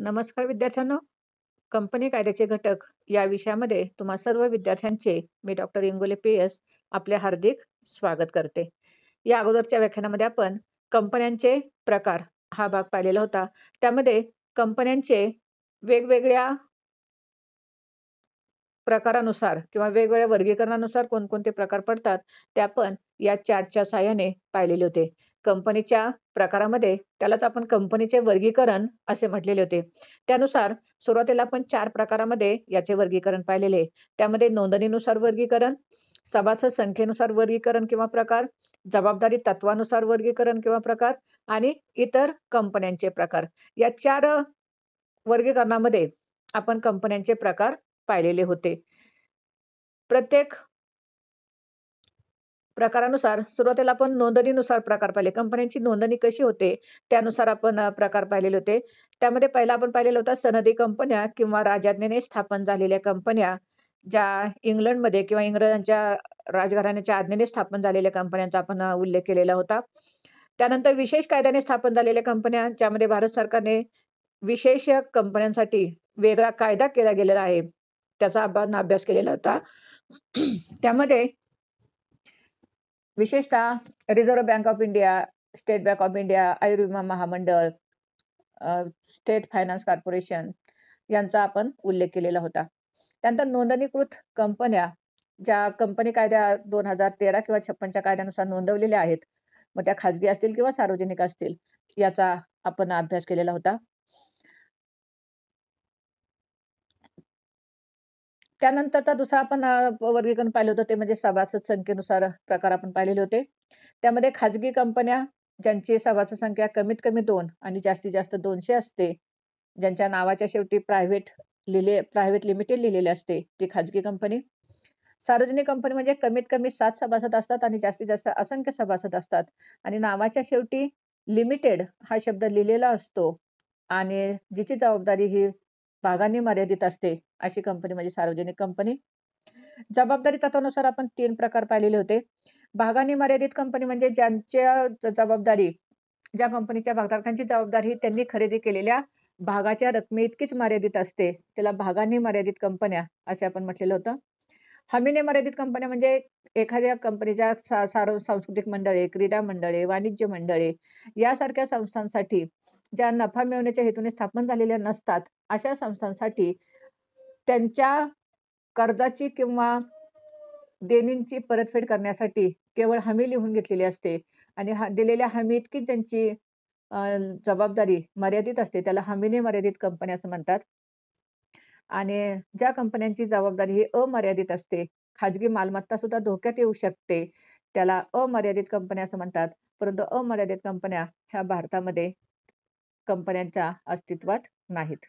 नमस्कार विद्यार्थ्यांनो कंपनी कायद्याचे घटक या विषयामध्ये तुम्हा सर्व विद्यार्थ्यांचे मी डॉक्टर इंगोले पेयस आपले हार्दिक स्वागत करते या अगोदरच्या व्याख्यानामध्ये आपण कंपन्यांचे प्रकार हा भाग पाहिलेला होता त्यामध्ये कंपन्यांचे वेगवेगळ्या प्रकारानुसार किंवा वेगवेगळ्या वर्गीकरणानुसार कोणकोणते प्रकार पडतात ते आपण या चार्टच्या साह्याने पाहिलेले होते कंपनीच्या प्रकारामध्ये त्यालाच आपण कंपनीचे वर्गीकरण असे म्हटलेले होते त्यानुसार सुरुवातीला आपण चार प्रकारामध्ये याचे वर्गीकरण पाहिलेले त्यामध्ये नोंदणीनुसार वर्गीकरण सभासद संख्येनुसार वर्गीकरण किंवा प्रकार जबाबदारी तत्वानुसार वर्गीकरण किंवा प्रकार आणि इतर कंपन्यांचे प्रकार या चार वर्गीकरणामध्ये आपण कंपन्यांचे प्रकार पाहिलेले होते प्रत्येक प्रकारानुसार सुरुवातीला आपण नोंदणीनुसार प्रकार पाहिले कंपन्यांची नोंदणी कशी होते त्यानुसार आपण प्रकार पाहिलेले होते त्यामध्ये पहिला आपण पाहिलेला होता सनदी कंपन्या किंवा राजाज्ञेने स्थापन झालेल्या कंपन्या ज्या इंग्लंडमध्ये किंवा इंग्रजांच्या राजघराण्याच्या आज्ञेने स्थापन झालेल्या कंपन्यांचा आपण उल्लेख केलेला होता त्यानंतर विशेष कायद्याने स्थापन झालेल्या कंपन्या ज्यामध्ये भारत सरकारने विशेष कंपन्यांसाठी वेगळा कायदा केला गेलेला आहे त्याचा आपण अभ्यास केलेला होता त्यामध्ये विशेषतः Reserve Bank of India State Bank of India आयुर्विमा महामंडळ स्टेट फायनान्स कॉर्पोरेशन यांचा आपण उल्लेख केलेला होता त्यानंतर नोंदणीकृत कंपन्या ज्या कंपनी कायद्या दोन हजार तेरा किंवा छप्पनच्या कायद्यानुसार नोंदवलेल्या आहेत मग त्या खाजगी असतील किंवा सार्वजनिक असतील याचा आपण अभ्यास केलेला होता त्यानंतरचा दुसरा आपण वर्गीकरण पाहिलं होतं ते म्हणजे सभासद संख्येनुसार प्रकार आपण पाहिलेले होते त्यामध्ये खाजगी कंपन्या ज्यांची सभासद संख्या कमीत कमी दोन आणि जास्तीत जास्त दोनशे असते ज्यांच्या नावाच्या शेवटी प्रायव्हेट लिहिले प्रायव्हेट लिमिटेड लिहिलेले असते ती खाजगी कंपनी सार्वजनिक कंपनी म्हणजे कमीत कमी सात सभासद असतात आणि जास्तीत जास्त असंख्य सभासद असतात आणि नावाच्या शेवटी लिमिटेड हा शब्द लिहिलेला असतो आणि जिची जबाबदारी ही भागांनी मर्यादित असते अशी कंपनी म्हणजे सार्वजनिक कंपनी जबाबदारी तत्वानुसार आपण तीन प्रकार पाहिलेले होते भागांनी मर्यादित कंपनी म्हणजे ज्यांच्या जबाबदारी ज्या कंपनीच्या भागधारकांची जबाबदारी त्यांनी खरेदी केलेल्या भागाच्या रकमे इतकीच मर्यादित असते त्याला भागांनी मर्यादित कंपन्या असे आपण म्हटलेलं होतं हमीने मर्यादित कंपन्या म्हणजे एखाद्या कंपनीच्या सा सांस्कृतिक मंडळे क्रीडा मंडळे वाणिज्य मंडळे यासारख्या संस्थांसाठी ज्या नफा मिळवण्याच्या हेतूने स्थापन झालेल्या नसतात अशा संस्थांसाठी त्यांच्या कर्जाची किंवा देणींची परतफेड करण्यासाठी केवळ हमी लिहून घेतलेली असते आणि हा दिलेल्या हमी इतकी ज्यांची जबाबदारी मर्यादित असते त्याला हमीने मर्यादित कंपन्या असं म्हणतात आणि ज्या कंपन्यांची जबाबदारी ही अमर्यादित असते खाजगी मालमत्ता सुद्धा धोक्यात येऊ शकते त्याला अमर्यादित कंपन्या असं म्हणतात परंतु अमर्यादित कंपन्या ह्या भारतामध्ये कंपन्यांच्या अस्तित्वात नाहीत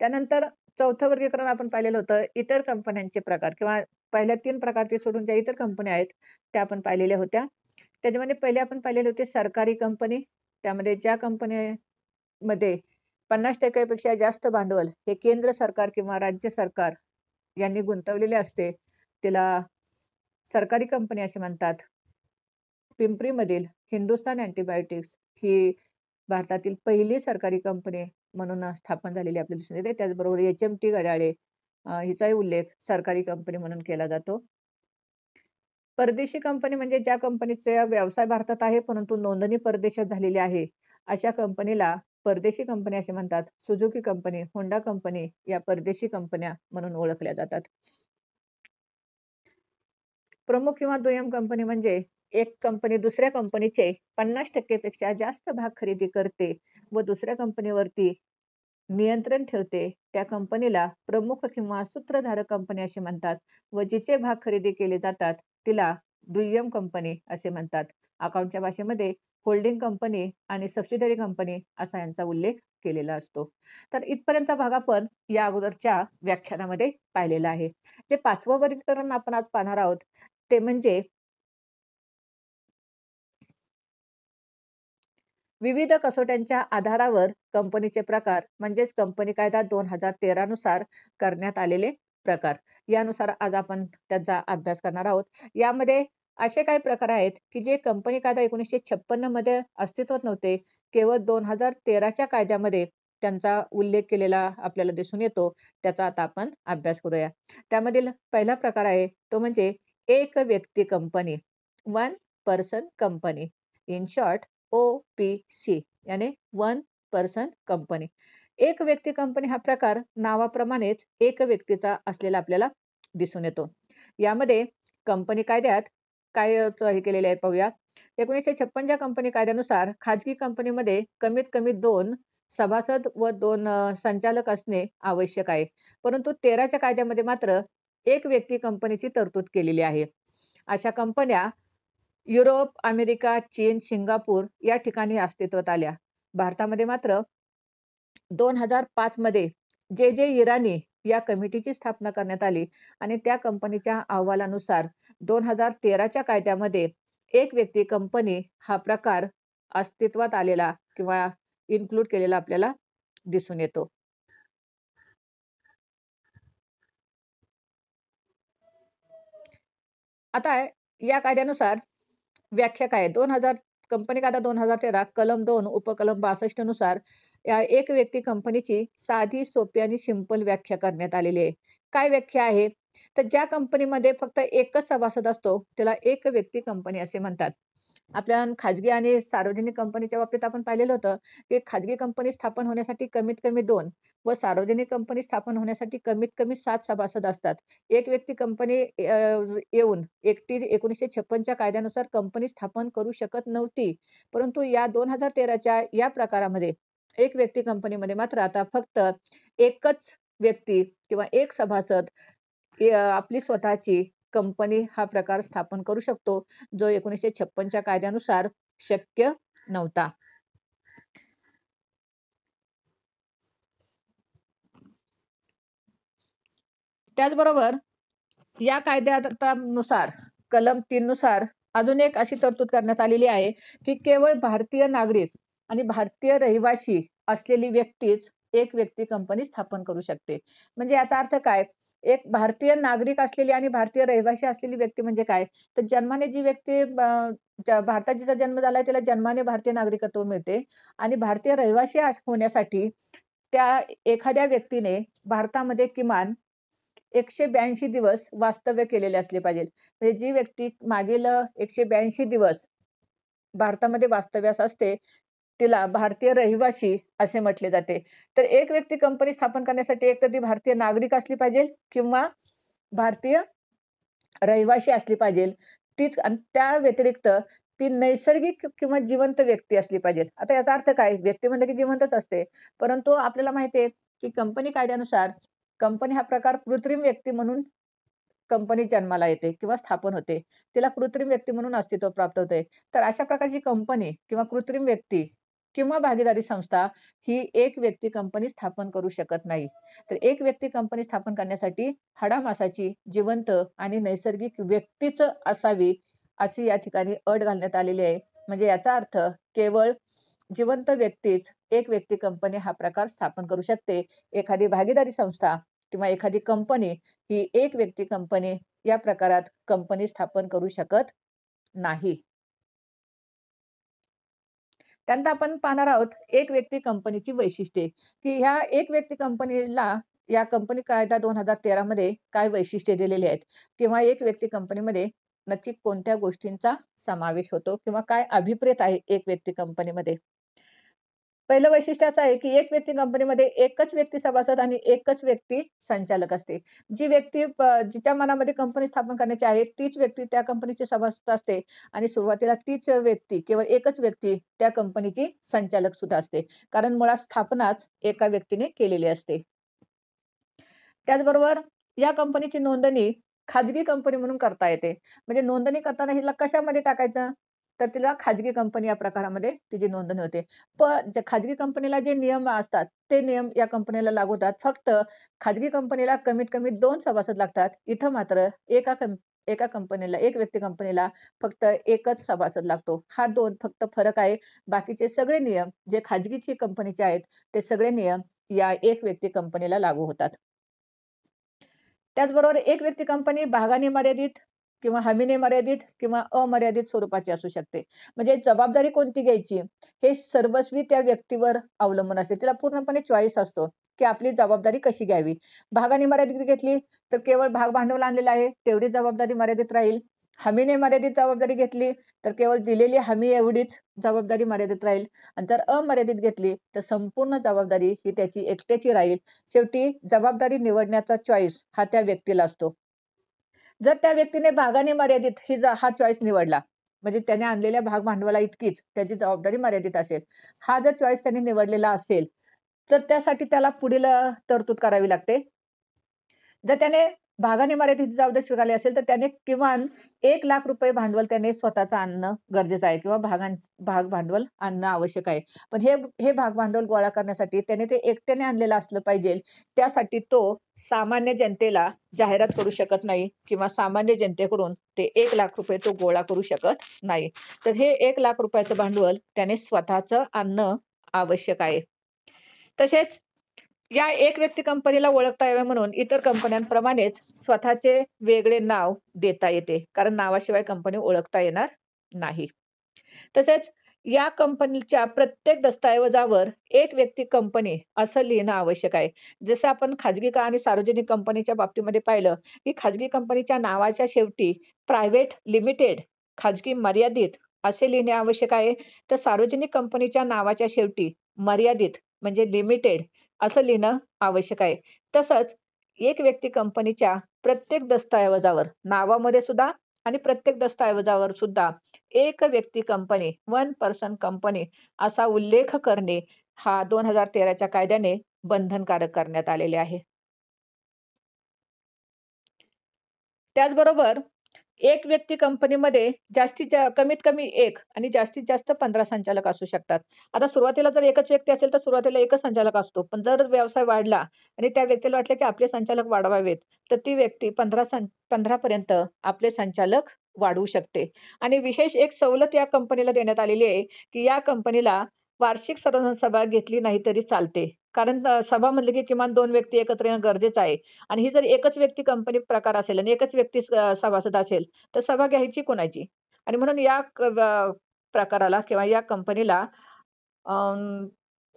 त्यानंतर चौथं वर्गीकरण आपण पाहिलेलं होतं इतर कंपन्यांचे प्रकार किंवा पहिल्या तीन प्रकारचे सोडून ज्या इतर कंपन्या आहेत त्या आपण पाहिलेल्या होत्या त्याच्यामध्ये पहिले आपण पाहिलेले होते सरकारी कंपनी त्यामध्ये ज्या कंपनी मध्ये पन्नास टक्क्यापेक्षा जास्त भांडवल हे केंद्र सरकार किंवा राज्य सरकार यांनी गुंतवलेले असते तिला सरकारी कंपनी असे म्हणतात पिंपरीमधील हिंदुस्तान अँटीबायोटिक्स ही भारतातील पहिली सरकारी कंपनी म्हणून स्थापन झालेली आपल्याला दिसून येते त्याचबरोबर एच एम टी घड्याळे हिचाही उल्लेख सरकारी कंपनी म्हणून केला जातो परदेशी कंपनी म्हणजे ज्या कंपनीचा व्यवसाय भारतात आहे परंतु नोंदणी परदेशात झालेली आहे अशा कंपनीला परदेशी कंपन्या असे म्हणतात सुजुकी कंपनी होंडा कंपनी या परदेशी कंपन्या म्हणून ओळखल्या जातात प्रमुख किंवा दुय्यम कंपनी म्हणजे एक कंपनी दुसऱ्या कंपनीचे पन्नास पेक्षा जास्त भाग खरेदी करते व दुसऱ्या कंपनीवरती नियंत्रण ठेवते त्या कंपनीला प्रमुख किंवा सूत्रधारक कंपनी असे म्हणतात व जिचे भाग खरेदी केले जातात तिला दुय्यम कंपनी असे म्हणतात अकाउंटच्या भाषेमध्ये होल्डिंग कंपनी आणि सबसिडरी कंपनी असा यांचा उल्लेख केलेला असतो तर इथपर्यंत भाग आपण या अगोदरच्या व्याख्यानामध्ये पाहिलेला आहे जे पाचवं वर्गीकरण आपण आज पाहणार आहोत ते म्हणजे विविध कसोट्यांच्या आधारावर कंपनीचे प्रकार म्हणजेच कंपनी कायदा दोन हजार तेरा नुसार करण्यात आलेले प्रकार यानुसार आज आपण त्यांचा अभ्यास करणार आहोत यामध्ये असे काही प्रकार आहेत की जे कंपनी कायदा एकोणीसशे मध्ये अस्तित्वात नव्हते केवळ दोन हजार तेराच्या कायद्यामध्ये त्यांचा उल्लेख केलेला आपल्याला दिसून येतो त्याचा आता आपण अभ्यास करूया त्यामधील पहिला प्रकार आहे तो म्हणजे एक व्यक्ती company one person company in short O P C याने वन पर्सन कंपनी एक व्यक्ती कंपनी हा प्रकार नावाप्रमाणेच एक व्यक्तीचा असलेला आपल्याला दिसून येतो यामध्ये कंपनी कायद्यात काय हे केलेले आहेत पाहूया एकोणीसशे छप्पनच्या कंपनी कायद्यानुसार खाजगी कंपनीमध्ये कमीत कमी दोन सभासद व दोन संचालक असणे आवश्यक आहे परंतु तेराच्या कायद्यामध्ये मात्र एक व्यक्ती कंपनीची तरतूद केलेली आहे अशा कंपन्या युरोप अमेरिका चीन सिंगापूर या ठिकाणी अस्तित्वात आल्या भारतामध्ये मात्र दोन हजार पाच मध्ये जे जे इराणी या कमिटीची स्थापना करण्यात आली आणि त्या कंपनीच्या अहवालानुसार दोन हजार तेराच्या कायद्यामध्ये एक व्यक्ती कंपनी हा प्रकार अस्तित्वात आलेला किंवा इन्क्लूड केलेला आपल्याला दिसून येतो आता या कायद्यानुसार व्याख्या काय दोन हजार कंपनी कायदा दोन हजार तेरा कलम दोन उपकलम बासष्ट नुसार या एक व्यक्ती कंपनीची साधी सोपी आणि सिंपल व्याख्या करण्यात आलेली आहे काय व्याख्या आहे तर ज्या कंपनीमध्ये फक्त एकच सभासद असतो त्याला एक व्यक्ती कंपनी असे म्हणतात आपल्या खाजगी आणि सार्वजनिक कंपनीच्या बाबतीत आपण पाहिलेलं होतं की खाजगी कंपनी स्थापन होण्यासाठी कमीत कमी दोन व सार्वजनिक कंपनी स्थापन होण्यासाठी कमीत कमी सात सभासद असतात एक व्यक्ती कंपनी येऊन एकटी एकोणीसशे छप्पनच्या कायद्यानुसार कंपनी स्थापन करू शकत नव्हती परंतु या दोन हजार तेराच्या या प्रकारामध्ये एक व्यक्ती कंपनीमध्ये मात्र आता फक्त एकच व्यक्ती किंवा एक सभासद आपली स्वतःची कंपनी हा प्रकार स्थापन करू शकतो जो एकोणीसशे छप्पनच्या कायद्यानुसार शक्य नव्हता त्याचबरोबर या कायद्यानुसार कलम तीन नुसार अजून एक अशी तरतूद करण्यात आलेली आहे की केवळ भारतीय नागरिक आणि भारतीय रहिवासी असलेली व्यक्तीच एक व्यक्ती कंपनी स्थापन करू शकते म्हणजे याचा अर्थ काय एक भारतीय नागरिक असलेली आणि भारतीय रहिवाशी असलेली व्यक्ती म्हणजे काय तर जन्माने जी व्यक्ती भारतात जिचा जन्म झाला त्याला जन्माने भारतीय नागरिकत्व मिळते आणि भारतीय रहिवाशी होण्यासाठी त्या एखाद्या व्यक्तीने भारतामध्ये किमान एकशे ब्याऐंशी दिवस वास्तव्य केलेले असले पाहिजे म्हणजे जी व्यक्ती मागील एकशे ब्याऐंशी दिवस भारतामध्ये वास्तव्यास असते तिला भारतीय रहिवासी असे म्हटले जाते तर एक व्यक्ती कंपनी स्थापन करण्यासाठी एक तर ती भारतीय नागरिक असली पाहिजे किंवा भारतीय रहिवाशी असली पाहिजे तीच त्या व्यतिरिक्त ती नैसर्गिक किंवा जिवंत व्यक्ती असली पाहिजे आता याचा अर्थ काय व्यक्ती म्हणजे की जिवंतच असते परंतु आपल्याला माहिती आहे की कंपनी कायद्यानुसार कंपनी हा प्रकार कृत्रिम व्यक्ती म्हणून कंपनी जन्माला येते किंवा स्थापन होते तिला कृत्रिम व्यक्ती म्हणून अस्तित्व प्राप्त होते तर अशा प्रकारची कंपनी किंवा कृत्रिम व्यक्ती किंवा भागीदारी संस्था ही एक व्यक्ती कंपनी स्थापन करू शकत नाही तर एक व्यक्ती कंपनी स्थापन करण्यासाठी हाडामासाची जिवंत आणि नैसर्गिक व्यक्तीच असावी अशी या ठिकाणी अट घालण्यात आलेली आहे म्हणजे याचा अर्थ केवळ जिवंत व्यक्तीच एक व्यक्ती कंपनी हा प्रकार स्थापन करू शकते एखादी भागीदारी संस्था किंवा एखादी कंपनी ही एक व्यक्ती कंपनी या प्रकारात कंपनी स्थापन करू शकत नाही त्यानंतर आपण पाहणार आहोत एक व्यक्ती कंपनीची वैशिष्ट्ये की ह्या एक व्यक्ती कंपनीला या कंपनी कायदा दोन हजार तेरामध्ये काय वैशिष्ट्ये दिलेली आहेत किंवा एक व्यक्ती कंपनीमध्ये नक्की कोणत्या गोष्टींचा समावेश होतो किंवा काय अभिप्रेत आहे एक व्यक्ती कंपनीमध्ये पहिलं वैशिष्ट्य असं आहे की एक व्यक्ती कंपनीमध्ये एकच व्यक्ती सभासद आणि एकच व्यक्ती संचालक असते जी व्यक्ती जिच्या मनामध्ये कंपनी स्थापन करण्याची आहे तीच व्यक्ती त्या कंपनीची सभासद असते आणि सुरुवातीला तीच व्यक्ती केवळ एकच व्यक्ती त्या कंपनीची संचालक सुद्धा असते कारण मुळात स्थापनाच एका व्यक्तीने केलेली असते त्याचबरोबर या कंपनीची नोंदणी खाजगी कंपनी म्हणून करता येते म्हणजे नोंदणी करताना हिला कशामध्ये टाकायचं तर तिला खाजगी कंपनी या प्रकारामध्ये तिची नोंदणी होते पण खाजगी कंपनीला जे नियम असतात ते नियम या कंपनीला लागू होतात फक्त खाजगी कंपनीला कमीत कमी दोन सभासद लागतात इथं मात्र एका एका कंपनीला एक व्यक्ती कंपनीला फक्त एकच सभासद लागतो हा दोन फक्त फरक आहे बाकीचे सगळे नियम जे खाजगीची कंपनीचे आहेत ते सगळे नियम या एक व्यक्ती कंपनीला लागू होतात त्याचबरोबर एक व्यक्ती कंपनी भागाने मर्यादित किंवा हमीने मर्यादित किंवा अमर्यादित स्वरूपाची असू शकते म्हणजे जबाबदारी कोणती घ्यायची हे सर्वस्वी त्या व्यक्तीवर अवलंबून असते तिला पूर्णपणे चॉईस असतो की आपली जबाबदारी कशी घ्यावी भागाने मर्यादित घेतली तर केवळ भाग भांडवल आणलेलं आहे तेवढी जबाबदारी मर्यादित राहील हमीने मर्यादित जबाबदारी घेतली तर केवळ दिलेली हमी एवढीच जबाबदारी मर्यादित राहील आणि जर अमर्यादित घेतली तर संपूर्ण जबाबदारी ही त्याची एकट्याची राहील शेवटी जबाबदारी निवडण्याचा चॉईस हा त्या व्यक्तीला असतो जर त्या व्यक्तीने भागाने मर्यादित ही हा चॉईस निवडला म्हणजे त्याने आणलेल्या भाग भांडवला इतकीच त्याची जबाबदारी मर्यादित असेल हा जर चॉईस त्याने निवडलेला असेल तर त्यासाठी त्याला पुढील तरतूद करावी लागते जर त्याने भागाने मर्यादित जबाबदारी स्वीकारली असेल तर त्याने किमान एक लाख रुपये भांडवल त्याने स्वतःचं आणणं गरजेचं आहे किंवा भागां भाग भांडवल आणणं आवश्यक आहे पण हे हे भाग भांडवल गोळा करण्यासाठी त्याने ते एकट्याने आणलेलं असलं पाहिजे त्यासाठी तो सामान्य जनतेला जाहिरात करू शकत नाही किंवा सामान्य जनतेकडून ते एक लाख रुपये तो गोळा करू शकत नाही तर हे एक लाख रुपयाचं भांडवल त्याने स्वतःच आणणं आवश्यक आहे तसेच या एक व्यक्ती कंपनीला ओळखता यावे म्हणून इतर कंपन्यांप्रमाणेच स्वतःचे वेगळे नाव देता येते कारण नावाशिवाय कंपनी ओळखता येणार नाही तसेच या कंपनीच्या प्रत्येक दस्तऐवजावर एक व्यक्ती कंपनी असं लिहिणं आवश्यक आहे जसं आपण खाजगी का आणि सार्वजनिक कंपनीच्या बाबतीमध्ये पाहिलं की खाजगी कंपनीच्या नावाच्या शेवटी प्रायव्हेट लिमिटेड खाजगी मर्यादित असे लिहिणे आवश्यक आहे तर सार्वजनिक कंपनीच्या नावाच्या शेवटी मर्यादित म्हणजे लिमिटेड असं लिहिणं आवश्यक आहे तसंच एक व्यक्ती कंपनीच्या प्रत्येक दस्तऐवजावर नावामध्ये सुद्धा आणि प्रत्येक दस्तऐवजावर सुद्धा एक व्यक्ती कंपनी वन पर्सन कंपनी असा उल्लेख करणे हा दोन हजार तेराच्या कायद्याने बंधनकारक करण्यात आलेले आहे त्याचबरोबर एक व्यक्ती कंपनीमध्ये जास्तीत कमीत कमी एक आणि जास्तीत जास्त पंधरा संचालक असू शकतात आता सुरुवातीला जर एकच व्यक्ती असेल तर सुरुवातीला एकच संचालक असतो पण जर व्यवसाय वाढला आणि त्या व्यक्तीला वाटलं की आपले संचालक वाढवावेत तर ती व्यक्ती पंधरा सं पर्यंत आपले संचालक वाढवू शकते आणि विशेष एक सवलत या कंपनीला देण्यात आलेली आहे की या कंपनीला वार्षिक सभा घेतली नाही तरी चालते कारण सभा म्हटलं की किमान दोन व्यक्ती एकत्र येणं गरजेचं आहे आणि ही जर एकच व्यक्ती कंपनी प्रकार असेल आणि एकच व्यक्ती सभासद असेल तर सभा घ्यायची कोणाची आणि म्हणून या प्रकाराला किंवा या कंपनीला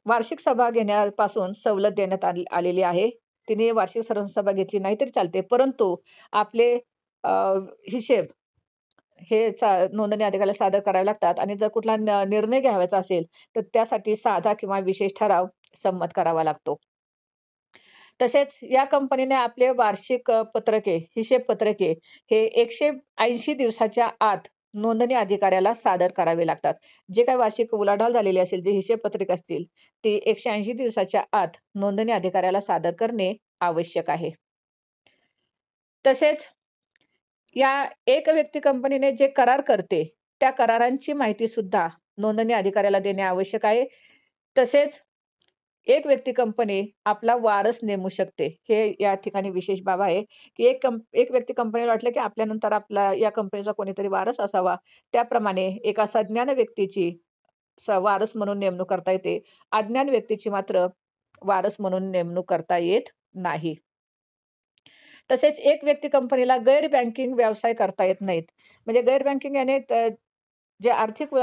वार्षिक सभा घेण्यापासून सवलत देण्यात आलेली आहे तिने वार्षिक सभा घेतली नाही तरी चालते परंतु आपले हिशेब हे नोंदणी अधिकाऱ्याला सादर करावे लागतात आणि जर कुठला निर्णय घ्यावायचा असेल तर त्यासाठी साधा किंवा विशेष ठराव संमत करावा लागतो तसेच या कंपनीने आपले वार्षिक पत्रके हिशेब पत्रके हे एकशे ऐंशी दिवसाच्या आत नोंदणी अधिकाऱ्याला सादर करावे लागतात जे काही वार्षिक उलाढाल झालेले असेल जे हिशेब पत्रिका असतील ती एकशे ऐंशी दिवसाच्या आत नोंदणी अधिकाऱ्याला सादर करणे आवश्यक आहे तसेच या एक व्यक्ती कंपनीने जे करार करते त्या करारांची माहिती सुद्धा नोंदणी अधिकाऱ्याला देणे आवश्यक आहे तसेच एक व्यक्ती कंपनी आपला वारस नेमू शकते हे या ठिकाणी विशेष बाब आहे की एक कंप एक व्यक्ती कंपनीला वाटलं की आपल्यानंतर आपला या कंपनीचा कोणीतरी वारस असावा त्याप्रमाणे एका सज्ञान व्यक्तीची वारस म्हणून नेमणूक करता येते अज्ञान व्यक्तीची मात्र वारस म्हणून नेमणूक करता येत नाही तसेच एक व्यक्ती कंपनीला गैर बँकिंग व्यवसाय करता येत नाहीत म्हणजे गैर बँकिंग याने जे आर्थिक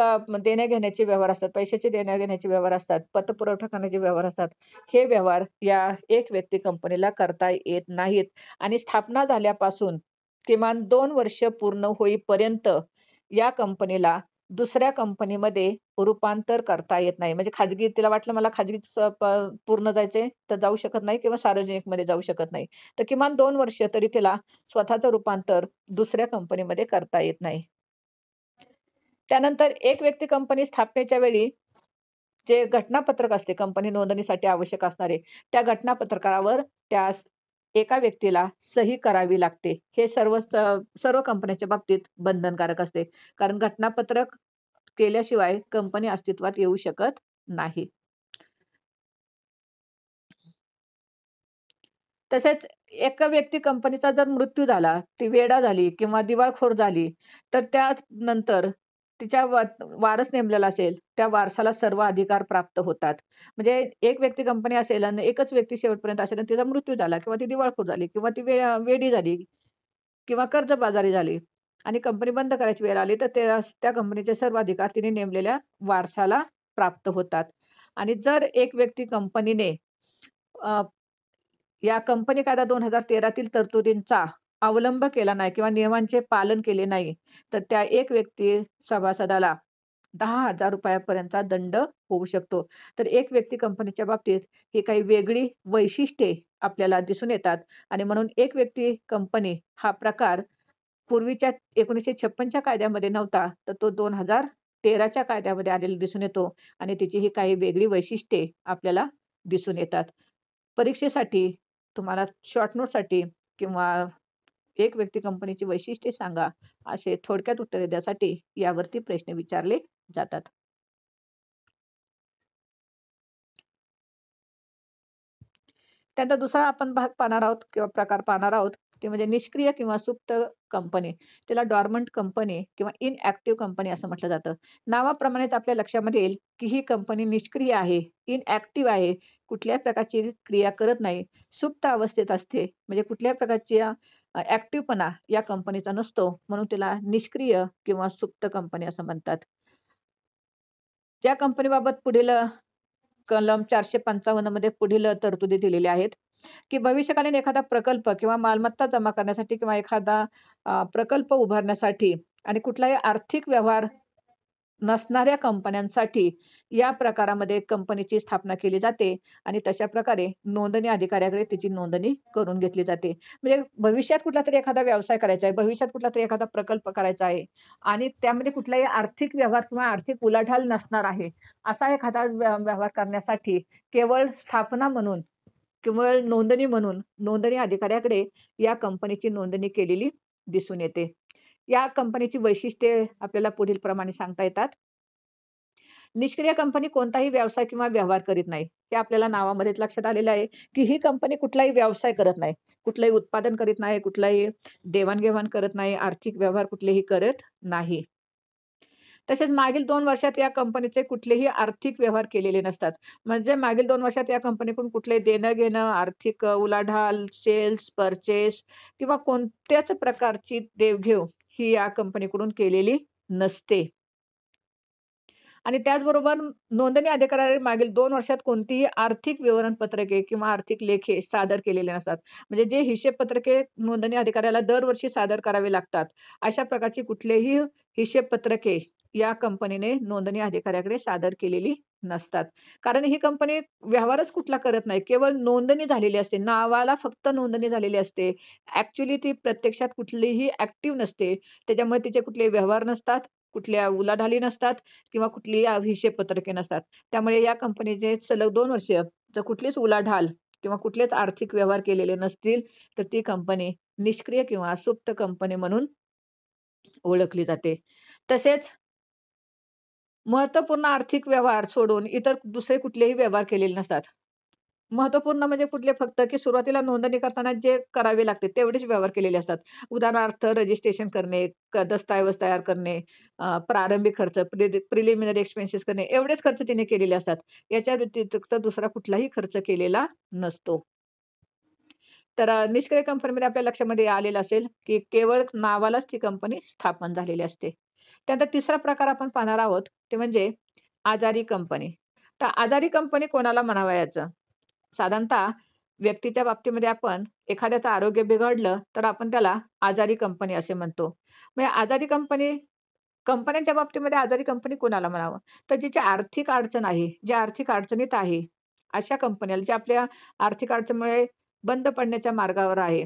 देण्याघेण्याचे व्यवहार असतात पैशाचे देण्याघेण्याचे व्यवहार असतात पतपुरवठा करण्याचे व्यवहार असतात हे व्यवहार या एक व्यक्ती कंपनीला करता येत नाहीत आणि स्थापना झाल्यापासून किमान दोन वर्ष पूर्ण होईपर्यंत या कंपनीला दुसऱ्या कंपनीमध्ये रूपांतर करता येत नाही म्हणजे खाजगी तिला वाटलं मला खाजगी पूर्ण जायचे तर जाऊ शकत नाही किंवा सार्वजनिक मध्ये जाऊ शकत नाही तर किमान दोन वर्ष तरी तिला स्वतःचं रूपांतर दुसऱ्या कंपनीमध्ये करता येत नाही त्यानंतर एक व्यक्ती कंपनी स्थापनेच्या वेळी जे घटनापत्रक असते कंपनी नोंदणीसाठी आवश्यक असणारे त्या घटनापत्रकावर त्या एका व्यक्तीला सही करावी लागते हे सर्व सर्व कंपन्यांच्या बाबतीत बंधनकारक असते कारण घटनापत्रक केल्याशिवाय कंपनी अस्तित्वात येऊ शकत नाही तसेच एका व्यक्ती कंपनीचा जर मृत्यू झाला ती वेडा झाली किंवा दिवाळखोर झाली तर त्या नंतर तिच्या वारस नेमलेला असेल त्या वारसाला सर्व अधिकार प्राप्त होतात म्हणजे एक व्यक्ती कंपनी असेल आणि एकच व्यक्ती शेवटपर्यंत असेल आणि तिचा मृत्यू झाला किंवा ती दिवाळखोर झाली किंवा ती वेडी झाली किंवा कर्जबाजारी झाली आणि कंपनी बंद करायची वेळ आली तर त्या त्या कंपनीचे सर्व अधिकार तिने नेमलेल्या वारसाला प्राप्त होतात आणि जर एक व्यक्ती कंपनीने या कंपनी कायदा दोन हजार तेरातील तरतुदींचा अवलंब केला नाही किंवा नियमांचे पालन केले नाही तर त्या एक व्यक्ती सभासदाला दहा हजार रुपयापर्यंत दंड होऊ शकतो तर एक व्यक्ती कंपनीच्या बाबतीत ही काही वेगळी वैशिष्ट्ये आपल्याला दिसून येतात आणि म्हणून एक व्यक्ती कंपनी हा प्रकार पूर्वीच्या एकोणीसशे छप्पनच्या कायद्यामध्ये नव्हता तर तो दोन हजार तेराच्या कायद्यामध्ये आलेला दिसून येतो आणि तिची ही काही वेगळी वैशिष्ट्ये आपल्याला दिसून येतात परीक्षेसाठी तुम्हाला शॉर्ट नोटसाठी किंवा एक व्यक्ती कंपनीची वैशिष्ट्ये सांगा असे थोडक्यात उत्तरे द्यासाठी यावरती प्रश्न विचारले जातात त्यांचा दुसरा आपण भाग पाहणार आहोत किंवा प्रकार पाहणार आहोत ते म्हणजे निष्क्रिय किंवा सुप्त कंपनी त्याला डॉर्मंट कंपनी किंवा इनॲक्टिव्ह कंपनी असं म्हटलं जातं नावाप्रमाणेच आपल्या लक्षामध्ये येईल की ही कंपनी निष्क्रिय आहे इनॲक्टिव्ह आहे कुठल्याही प्रकारची क्रिया करत नाही सुप्त अवस्थेत असते म्हणजे कुठल्याही प्रकारची ऍक्टिव्हपणा या कंपनीचा नसतो म्हणून तिला निष्क्रिय किंवा सुप्त कंपनी असं म्हणतात या कंपनीबाबत पुढील कलम चारशे पंचावन्न मध्ये पुढील तरतुदी दिलेल्या आहेत की भविष्यकालीन एखादा प्रकल्प किंवा मालमत्ता जमा करण्यासाठी किंवा एखादा प्रकल्प उभारण्यासाठी आणि कुठलाही आर्थिक व्यवहार नसणाऱ्या कंपन्यांसाठी या प्रकारामध्ये कंपनीची स्थापना केली जाते आणि तशा प्रकारे नोंदणी अधिकाऱ्याकडे तिची नोंदणी करून घेतली जाते म्हणजे भविष्यात कुठला तरी एखादा व्यवसाय करायचा आहे भविष्यात कुठला तरी एखादा प्रकल्प करायचा आहे आणि त्यामध्ये कुठलाही आर्थिक व्यवहार किंवा आर्थिक उलाढाल नसणार आहे असा एखादा व्यवहार करण्यासाठी केवळ स्थापना म्हणून केवळ नोंदणी म्हणून नोंदणी अधिकाऱ्याकडे या कंपनीची नोंदणी केलेली दिसून येते या कंपनीची वैशिष्ट्ये आपल्याला पुढील प्रमाणे सांगता येतात निष्क्रिय कंपनी कोणताही व्यवसाय किंवा व्यवहार करीत नाही हे आपल्याला नावामध्येच लक्षात आलेलं आहे की ही कंपनी कुठलाही व्यवसाय करत नाही कुठलंही उत्पादन करीत नाही कुठलाही देवाणघेवाण करत नाही आर्थिक व्यवहार कुठलेही करत नाही तसेच मागील दोन वर्षात या कंपनीचे कुठलेही आर्थिक व्यवहार केलेले नसतात म्हणजे मागील दोन वर्षात या कंपनीकडून कुठले देणं घेणं आर्थिक उलाढाल सेल्स परचेस किंवा कोणत्याच प्रकारची देवघेव ही या कंपनीकडून केलेली नसते आणि त्याचबरोबर नोंदणी अधिकाऱ्याने मागील दोन वर्षात कोणतीही आर्थिक विवरणपत्रके किंवा आर्थिक लेखे सादर केलेले नसतात म्हणजे जे हिशेब पत्रके नोंदणी अधिकाऱ्याला दरवर्षी सादर करावे लागतात अशा प्रकारची कुठलेही हिशेब पत्रके या कंपनीने नोंदणी अधिकाऱ्याकडे सादर केलेली नसतात कारण ही कंपनी व्यवहारच कुठला करत नाही केवळ नोंदणी झालेली असते नावाला फक्त नोंदणी झालेली असते ऍक्च्युली ती प्रत्यक्षात कुठलीही ऍक्टिव्ह नसते त्याच्यामुळे तिचे कुठले व्यवहार नसतात कुठल्या उलाढाली नसतात किंवा कुठलीही अभिषेक पत्रके नसतात त्यामुळे या कंपनीचे सलग दोन वर्ष जर कुठलीच उलाढाल किंवा कुठलेच आर्थिक व्यवहार केलेले नसतील तर ती कंपनी निष्क्रिय किंवा सुप्त कंपनी म्हणून ओळखली जाते तसेच महत्वपूर्ण आर्थिक व्यवहार सोडून इतर दुसरे कुठलेही व्यवहार केलेले नसतात महत्वपूर्ण म्हणजे कुठले फक्त की सुरुवातीला नोंदणी करताना जे करावे लागते तेवढेच व्यवहार केलेले असतात उदाहरणार्थ रजिस्ट्रेशन करणे दस्तऐवज तयार करणे प्रारंभिक खर्च प्रिलिमिनरी एक्सपेन्सेस करणे एवढेच खर्च तिने केलेले असतात याच्या व्यतिरिक्त दुसरा कुठलाही खर्च केलेला नसतो तर निष्क्रिय कंपनीमध्ये आपल्या लक्षामध्ये आलेलं असेल की केवळ नावालाच ती कंपनी स्थापन झालेली असते त्यानंतर तिसरा प्रकार आपण पाहणार आहोत ते म्हणजे आजारी कंपनी तर आजारी कंपनी कोणाला म्हणावं याचं साधारणतः व्यक्तीच्या बाबतीमध्ये आपण एखाद्याचं आरोग्य बिघडलं तर आपण त्याला आजारी कंपनी असे म्हणतो म्हणजे आजारी कंपनी कंपन्यांच्या बाबतीमध्ये आजारी कंपनी कोणाला म्हणावं तर जिची आर्थिक अडचण आहे ज्या आर्थिक अडचणीत आहे अशा कंपन्याला जे आपल्या आर्थिक अडचणीमुळे बंद पडण्याच्या मार्गावर आहे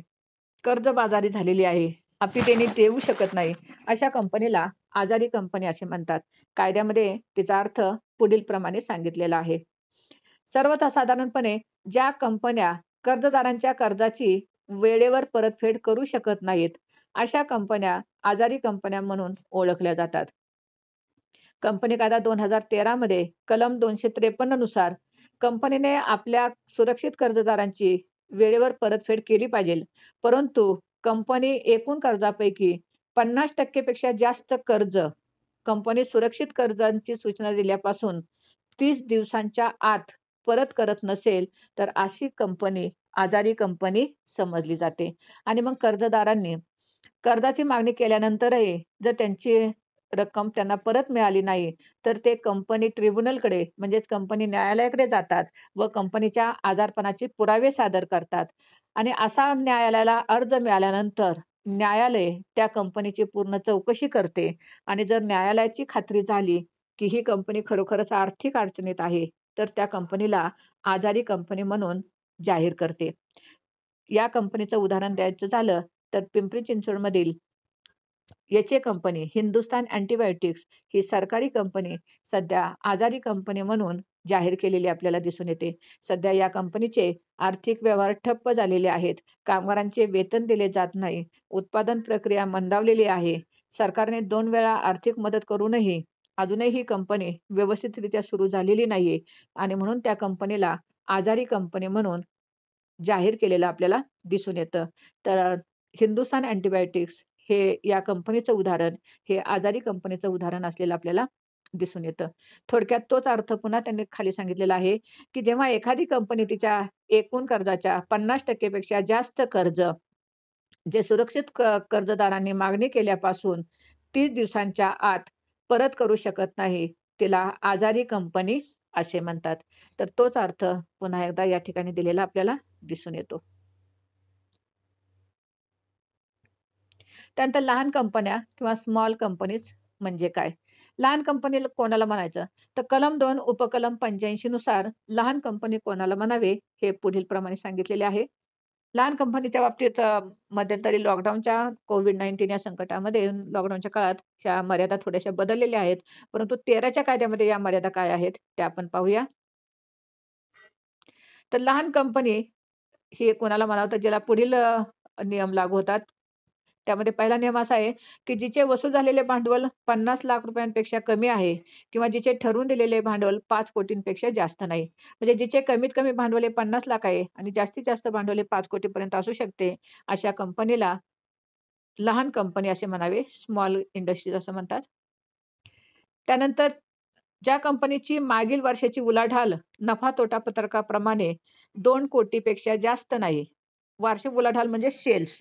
कर्ज बाजारी झालेली आहे आपली त्यांनी देऊ शकत नाही अशा कंपनीला आजारी कंपनी असे म्हणतात कायद्यामध्ये तिचा अर्थ पुढील प्रमाणे सांगितलेला आहे सर्वसाधारणपणे ज्या कंपन्या कर्जदारांच्या कर्जाची वेळेवर परतफेड करू शकत नाहीत अशा कंपन्या आजारी कंपन्या म्हणून ओळखल्या जातात कंपनी कायदा दोन हजार तेरा मध्ये कलम दोनशे त्रेपन्न नुसार कंपनीने आपल्या सुरक्षित कर्जदारांची वेळेवर परतफेड केली पाहिजे परंतु कंपनी एकूण कर्जापैकी पन्नास टक्केपेक्षा जास्त कर्ज कंपनी सुरक्षित कर्जांची सूचना दिल्यापासून तीस दिवसांच्या आत परत करत नसेल तर अशी कंपनी आजारी कंपनी समजली जाते आणि मग कर्जदारांनी कर्जाची मागणी केल्यानंतरही जर त्यांची रक्कम त्यांना परत मिळाली नाही तर ते कंपनी ट्रिब्युनलकडे म्हणजेच कंपनी न्यायालयाकडे जातात व कंपनीच्या आजारपणाचे पुरावे सादर करतात आणि असा न्यायालयाला अर्ज मिळाल्यानंतर न्यायालय त्या कंपनीची पूर्ण चौकशी करते आणि जर न्यायालयाची खात्री झाली की ही कंपनी खरोखरच आर्थिक अडचणीत आहे तर त्या कंपनीला आजारी कंपनी म्हणून जाहीर करते या कंपनीचं उदाहरण द्यायचं झालं तर पिंपरी चिंचवडमधील H A company Hindustan antibiotics ही सरकारी कंपनी सध्या आजारी कंपनी म्हणून जाहीर केलेली आपल्याला दिसून येते सध्या या कंपनीचे आर्थिक व्यवहार ठप्प झालेले आहेत कामगारांचे वेतन दिले जात नाही उत्पादन प्रक्रिया मंदावलेली आहे सरकारने दोन वेळा आर्थिक मदत करूनही अजूनही ही कंपनी व्यवस्थितरित्या सुरू झालेली नाहीये आणि म्हणून त्या कंपनीला आजारी कंपनी म्हणून जाहीर केलेलं आपल्याला दिसून येतं तर हिंदुस्थान अँटीबायोटिक्स हे या कंपनीचं उदाहरण हे आजारी कंपनीचं उदाहरण असलेलं आपल्याला दिसून येतं थोडक्यात तोच अर्थ पुन्हा त्यांनी खाली सांगितलेला आहे की जेव्हा एखादी कंपनी तिच्या एकूण कर्जाच्या पन्नास टक्केपेक्षा जास्त कर्ज जे सुरक्षित कर्जदारांनी मागणी केल्यापासून तीस दिवसांच्या आत परत करू शकत नाही तिला आजारी कंपनी असे म्हणतात तर तोच अर्थ पुन्हा एकदा या ठिकाणी दिलेला आपल्याला दिसून येतो त्यानंतर लहान कंपन्या किंवा स्मॉल कंपनीज म्हणजे काय लहान कंपनी कोणाला म्हणायचं तर कलम दोन उपकलम पंच्याऐंशी नुसार लहान कंपनी कोणाला म्हणावे हे पुढील प्रमाणे सांगितलेले आहे लहान कंपनीच्या बाबतीत मध्यंतरी लॉकडाऊनच्या कोविड नाईन्टीन या संकटामध्ये लॉकडाऊनच्या काळात ह्या मर्यादा थोड्याशा बदललेल्या आहेत परंतु तेराच्या कायद्यामध्ये या मर्यादा काय आहेत त्या आपण पाहूया तर लहान कंपनी हे कोणाला म्हणावं तर ज्याला पुढील नियम लागू होतात त्यामध्ये पहिला नियम असा आहे की जिचे वसूल झालेले भांडवल पन्नास लाख रुपयांपेक्षा कमी आहे किंवा जिचे ठरवून दिलेले भांडवल पाच कोटींपेक्षा जास्त नाही म्हणजे जिचे कमीत कमी भांडवल हे पन्नास लाख आहे आणि जास्तीत जास्त भांडवल हे पाच कोटीपर्यंत असू शकते अशा कंपनीला लहान कंपनी असे म्हणावे स्मॉल इंडस्ट्रीज असं म्हणतात त्यानंतर ज्या कंपनीची मागील वर्षाची उलाढाल नफा तोटा पत्रकाप्रमाणे दोन कोटीपेक्षा जास्त नाही वार्षिक उलाढाल म्हणजे सेल्स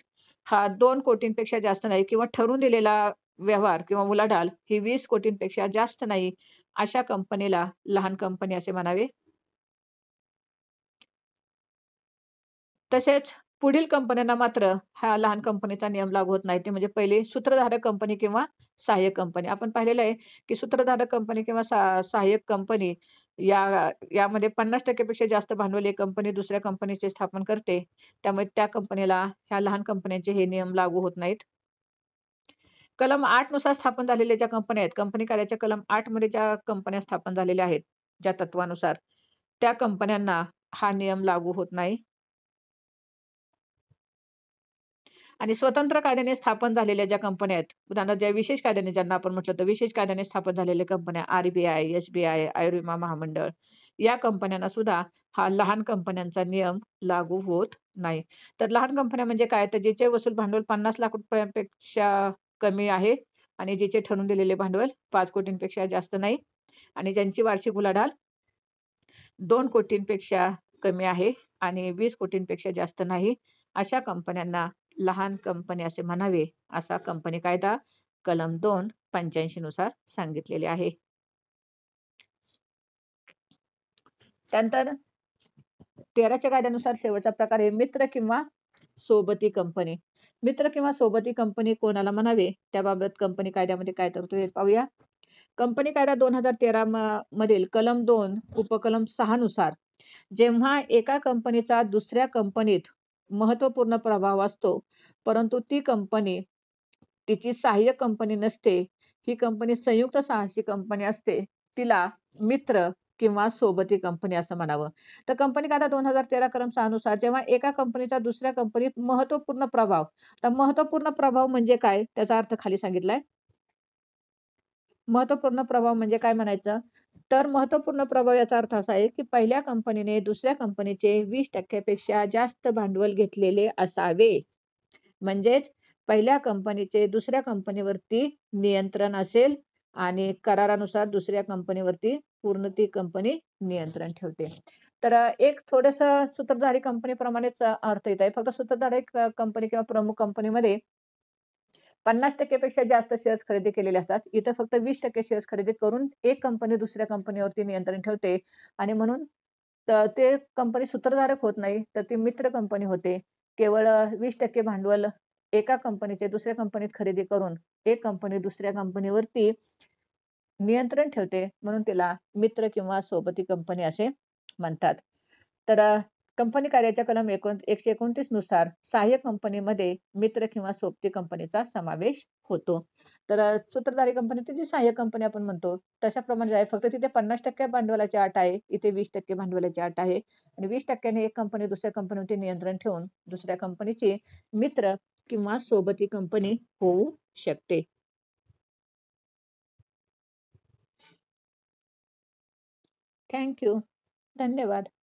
हा दोन कोटींपेक्षा जास्त नाही किंवा ठरून दिलेला व्यवहार किंवा उलाढाल ही वीस कोटींपेक्षा जास्त नाही अशा कंपनीला लहान कंपनी असे म्हणावे तसेच पुढील कंपन्यांना मात्र हा लहान कंपनीचा नियम लागू होत नाही ते म्हणजे पहिले सूत्रधारक कंपनी किंवा सहाय्यक कंपनी आपण पाहिलेलं आहे की सूत्रधारक कंपनी किंवा सहाय्यक कंपनी या यामध्ये पन्नास पेक्षा जास्त भांडवल एक कंपनी दुसऱ्या कंपनीचे स्थापन करते. त्यामुळे त्या कंपनीला ह्या लहान कंपन्यांचे हे नियम लागू होत नाहीत. कलम आठ नुसार स्थापन झालेल्या ज्या कंपन्या आहेत कंपनी कार्याच्या कलम आठ मध्ये ज्या कंपन्या स्थापन झालेल्या आहेत ज्या तत्वानुसार त्या कंपन्यांना हा नियम लागू होत नाही आणि स्वतंत्र कायद्याने स्थापन झालेल्या ज्या कंपन्या आहेत उदाहरणार्थ ज्या विशेष कायद्याने ज्यांना आपण म्हटलं तर विशेष कायद्याने स्थापन झालेल्या कंपन्या आरबीआय आय आयुर्विमा महामंडळ या कंपन्यांना सुद्धा हा लहान कंपन्यांचा नियम लागू होत नाही तर लहान कंपन्या म्हणजे काय तर ज्याचे वसूल भांडवल पन्नास लाख रुपयांपेक्षा कमी आहे आणि ज्याचे ठरवून दिलेले भांडवल पाच कोटींपेक्षा जास्त नाही आणि ज्यांची वार्षिक उलाढाल दोन कोटींपेक्षा कमी आहे आणि वीस कोटींपेक्षा जास्त नाही अशा कंपन्यांना लहान कंपनी असे म्हणावे असा कंपनी कायदा कलम दोन पंच्याऐंशी नुसार सांगितलेले आहे त्यानंतर तेराच्या कायद्यानुसार शेवटचा प्रकार आहे मित्र किंवा सोबती कंपनी मित्र किंवा सोबती कंपनी कोणाला म्हणावे त्याबाबत कंपनी कायद्यामध्ये काय तरतूद पाहूया कंपनी कायदा दोन हजार तेरा मधील कलम दोन उपकलम सहा नुसार जेव्हा एका कंपनीचा दुसऱ्या कंपनीत महत्वपूर्ण प्रभाव असतो परंतु ती कंपनी तिची सहाय्यक कंपनी नसते ही कंपनी संयुक्त साहसी कंपनी असते तिला मित्र किंवा सोबती कंपनी असं म्हणावं तर कंपनी कायदा दोन हजार तेरा क्रमसानुसार जेव्हा एका कंपनीचा दुसऱ्या कंपनीत महत्वपूर्ण प्रभाव तर महत्वपूर्ण प्रभाव म्हणजे काय त्याचा अर्थ खाली सांगितलाय महत्वपूर्ण प्रभाव म्हणजे काय म्हणायचं तर महत्वपूर्ण प्रभाव याचा अर्थ असा आहे की पहिल्या कंपनीने दुसऱ्या कंपनीचे वीस टक्क्यापेक्षा जास्त भांडवल घेतलेले असावे म्हणजेच पहिल्या कंपनीचे दुसऱ्या कंपनीवरती नियंत्रण असेल आणि करारानुसार दुसऱ्या कंपनीवरती पूर्ण ती कंपनी नियंत्रण ठेवते तर एक थोडस सूत्रधारी कंपनीप्रमाणेच अर्थ येत आहे फक्त सूत्रधारी कंपनी किंवा प्रमुख कंपनीमध्ये पन्नास टक्केपेक्षा जास्त शेअर्स खरेदी केलेले असतात इथं फक्त वीस टक्के शेअर्स खरेदी करून एक कंपनी दुसऱ्या कंपनीवरती नियंत्रण ठेवते आणि म्हणून ते कंपनी सूत्रधारक होत नाही तर ती मित्र कंपनी होते केवळ वीस टक्के भांडवल एका कंपनीचे दुसऱ्या कंपनीत खरेदी करून एक कंपनी दुसऱ्या कंपनीवरती नियंत्रण ठेवते म्हणून तिला मित्र किंवा सोबती कंपनी असे म्हणतात तर कंपनी कार्याच्या कलम एकोण एकशे एकोणतीस नुसार सहाय्यक कंपनीमध्ये मित्र किंवा सोबती कंपनीचा समावेश होतो तर सूत्रधारी कंपनी जी सहाय्यक कंपनी आपण म्हणतो तशाप्रमाणे आहे फक्त तिथे पन्नास टक्के भांडवलाची अट आहे इथे वीस टक्के भांडवलाची अट आहे आणि वीस टक्क्याने एक कंपनी दुसऱ्या कंपनीवरती नियंत्रण ठेवून दुसऱ्या कंपनीची मित्र किंवा सोबती कंपनी होऊ शकते थँक्यू धन्यवाद